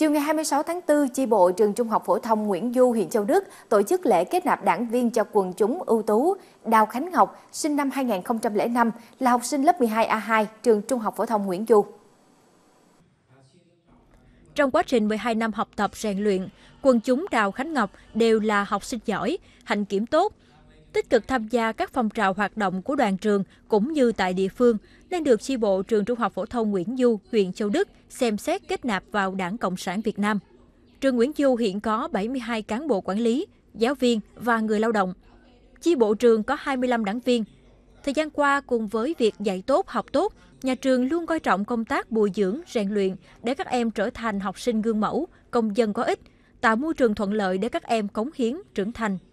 Chiều ngày 26 tháng 4, chi bộ trường Trung học phổ thông Nguyễn Du huyện Châu Đức tổ chức lễ kết nạp đảng viên cho quần chúng ưu tú Đào Khánh Ngọc, sinh năm 2005, là học sinh lớp 12A2 trường Trung học phổ thông Nguyễn Du. Trong quá trình 12 năm học tập rèn luyện, quần chúng Đào Khánh Ngọc đều là học sinh giỏi, hạnh kiểm tốt, tích cực tham gia các phong trào hoạt động của đoàn trường cũng như tại địa phương, nên được chi bộ trường Trung học phổ thông Nguyễn Du, huyện Châu Đức xem xét kết nạp vào Đảng Cộng sản Việt Nam. Trường Nguyễn Du hiện có 72 cán bộ quản lý, giáo viên và người lao động. Chi bộ trường có 25 đảng viên. Thời gian qua, cùng với việc dạy tốt, học tốt, nhà trường luôn coi trọng công tác bồi dưỡng, rèn luyện để các em trở thành học sinh gương mẫu, công dân có ích, tạo môi trường thuận lợi để các em cống hiến, trưởng thành,